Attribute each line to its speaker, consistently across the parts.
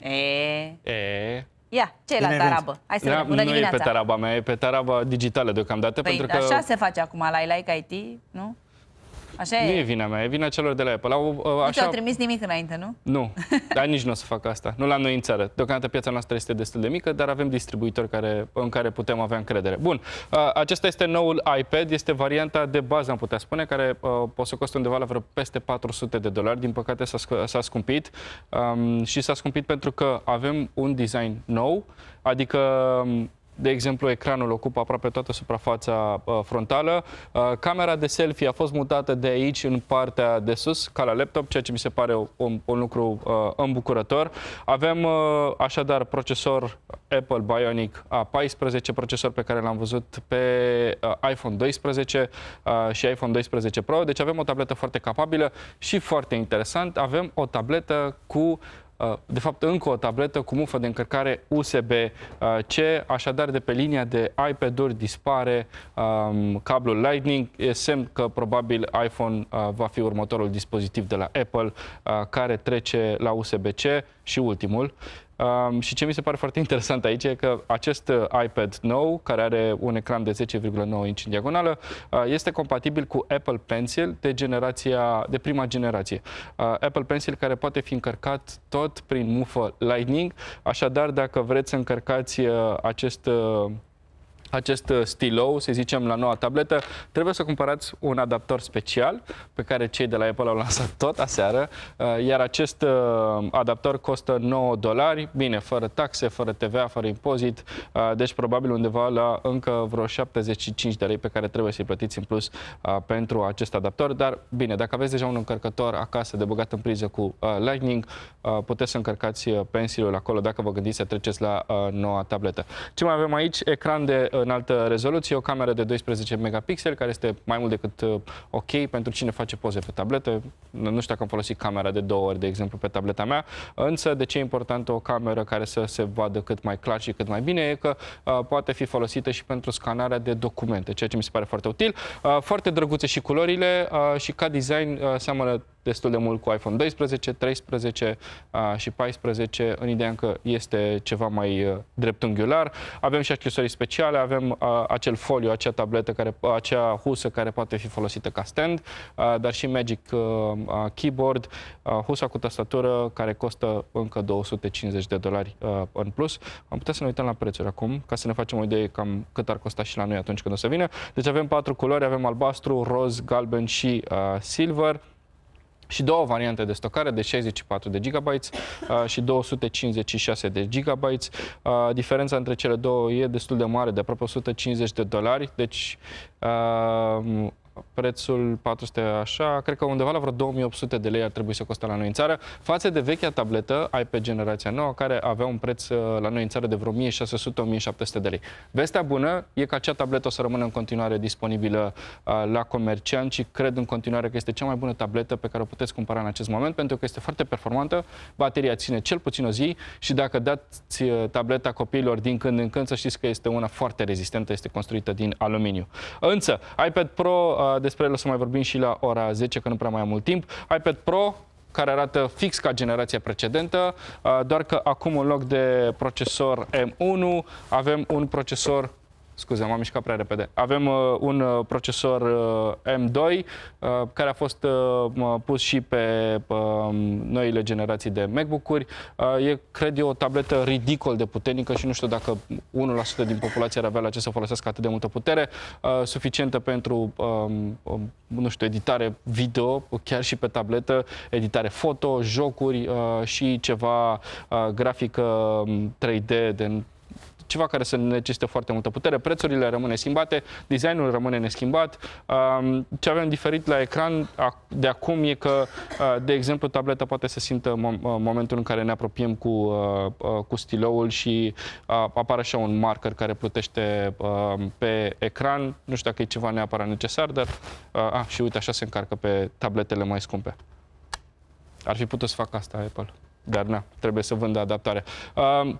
Speaker 1: E. E. Ia, ce e la tarabă? Hai să da, nu dimineața. e pe taraba mea, e pe taraba digitală deocamdată. Păi pentru că... așa se face acum la iLike IT, nu? Așa nu e. vina mea, e vina celor de la Apple. Au, uh, așa... Nu te-au trimis nimic înainte, nu? Nu, dar nici nu o să fac asta. Nu la noi în țară. Deocamdată piața noastră este destul de mică, dar avem distribuitori care, în care putem avea încredere. Bun, uh, acesta este noul iPad, este varianta de bază, am putea spune, care uh, o să costă undeva la vreo peste 400 de dolari. Din păcate s-a scumpit um, și s-a scumpit pentru că avem un design nou, adică um, de exemplu, ecranul ocupă aproape toată suprafața uh, frontală. Uh, camera de selfie a fost mutată de aici în partea de sus, ca la laptop, ceea ce mi se pare un, un lucru uh, îmbucurător. Avem așadar procesor Apple Bionic A14, procesor pe care l-am văzut pe iPhone 12 și iPhone 12 Pro. Deci avem o tabletă foarte capabilă și foarte interesant. Avem o tabletă cu Uh, de fapt încă o tabletă cu mufă de încărcare USB-C, uh, așadar de pe linia de iPad-uri dispare um, cablul Lightning, e semn că probabil iPhone uh, va fi următorul dispozitiv de la Apple uh, care trece la USB-C și ultimul. Um, și ce mi se pare foarte interesant aici e că acest uh, iPad nou, care are un ecran de 10,9 inch în diagonală, uh, este compatibil cu Apple Pencil de, generația, de prima generație. Uh, Apple Pencil care poate fi încărcat tot prin mufă Lightning, așadar dacă vreți să încărcați uh, acest uh, acest uh, stilou, să zicem, la noua tabletă, trebuie să cumpărați un adaptor special pe care cei de la Apple au lansat tot aseară, uh, iar acest uh, adaptor costă 9 dolari, bine, fără taxe, fără TVA, fără impozit, deci probabil undeva la încă vreo 75 de lei pe care trebuie să-i plătiți în plus pentru acest adaptor, dar bine, dacă aveți deja un încărcător acasă de băgat în priză cu Lightning, puteți să încărcați pensilul acolo dacă vă gândiți să treceți la noua tabletă. Ce mai avem aici? Ecran de în altă rezoluție, o cameră de 12 megapixel, care este mai mult decât uh, ok pentru cine face poze pe tabletă. Nu știu dacă am folosit camera de două ori, de exemplu, pe tableta mea, însă de ce e importantă o cameră care să se vadă cât mai clar și cât mai bine e că uh, poate fi folosită și pentru scanarea de documente, ceea ce mi se pare foarte util. Uh, foarte drăguțe și culorile uh, și ca design uh, seamănă destul de mult cu iPhone 12, 13 și 14, în ideea că este ceva mai dreptunghiular. Avem și accesorii speciale, avem acel foliu, acea tabletă, care, acea husă care poate fi folosită ca stand, dar și Magic Keyboard, a, husa cu tastatură, care costă încă 250 de dolari în plus. Am putea să ne uităm la prețuri acum, ca să ne facem o idee cam cât ar costa și la noi atunci când o să vină. Deci avem patru culori, avem albastru, roz, galben și uh, silver și două variante de stocare de 64 de GB uh, și 256 de GB. Uh, diferența între cele două e destul de mare, de aproape 150 de dolari, deci uh, prețul 400 așa, cred că undeva la vreo 2800 de lei ar trebui să coste la noi în țară, față de vechea tabletă iPad generația nouă, care avea un preț uh, la noi în țară de vreo 1600-1700 de lei. Vestea bună e că acea tabletă o să rămână în continuare disponibilă uh, la comercianți și cred în continuare că este cea mai bună tabletă pe care o puteți cumpăra în acest moment, pentru că este foarte performantă, bateria ține cel puțin o zi și dacă dați uh, tableta copiilor din când în când, să știți că este una foarte rezistentă, este construită din aluminiu. Însă, iPad Pro despre el o să mai vorbim și la ora 10, că nu prea mai am mult timp. iPad Pro, care arată fix ca generația precedentă, uh, doar că acum în loc de procesor M1 avem un procesor Scuze, m-am mișcat prea repede. Avem uh, un uh, procesor uh, M2 uh, care a fost uh, pus și pe uh, noile generații de MacBook-uri. Uh, e, cred eu, o tabletă ridicol de puternică și nu știu dacă 1% din populație ar avea la ce să folosească atât de multă putere, uh, suficientă pentru, uh, um, nu știu, editare video, chiar și pe tabletă, editare foto, jocuri uh, și ceva uh, grafică 3D um, de ceva care să necesite foarte multă putere. Prețurile rămâne schimbate, designul rămâne neschimbat. Ce avem diferit la ecran de acum e că, de exemplu, tableta poate să simtă momentul în care ne apropiem cu, cu stiloul și apare așa un marker care plutește pe ecran. Nu știu dacă e ceva neapărat necesar, dar a, și uite, așa se încarcă pe tabletele mai scumpe. Ar fi putut să fac asta Apple, dar na, trebuie să vândă Uh,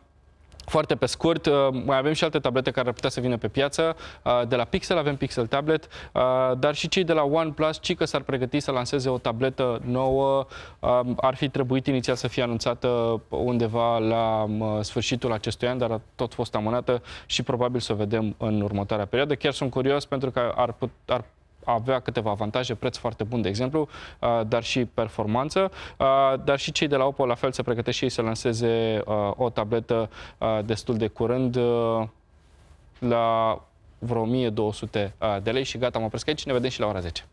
Speaker 1: foarte pe scurt, uh, mai avem și alte tablete care ar putea să vină pe piață. Uh, de la Pixel avem Pixel Tablet, uh, dar și cei de la OnePlus, ci că s-ar pregăti să lanseze o tabletă nouă. Ar fi trebuit inițial să fie anunțată undeva la sfârșitul acestui an, dar a tot fost amânată și probabil să o vedem în următoarea perioadă. Chiar sunt curios pentru că ar, put, ar avea câteva avantaje, preț foarte bun, de exemplu, uh, dar și performanță. Uh, dar și cei de la Oppo, la fel, se pregătesc și ei să lanseze uh, o tabletă destul de curând la vreo 1200 de lei și gata, mă opresc aici și ne vedem și la ora 10.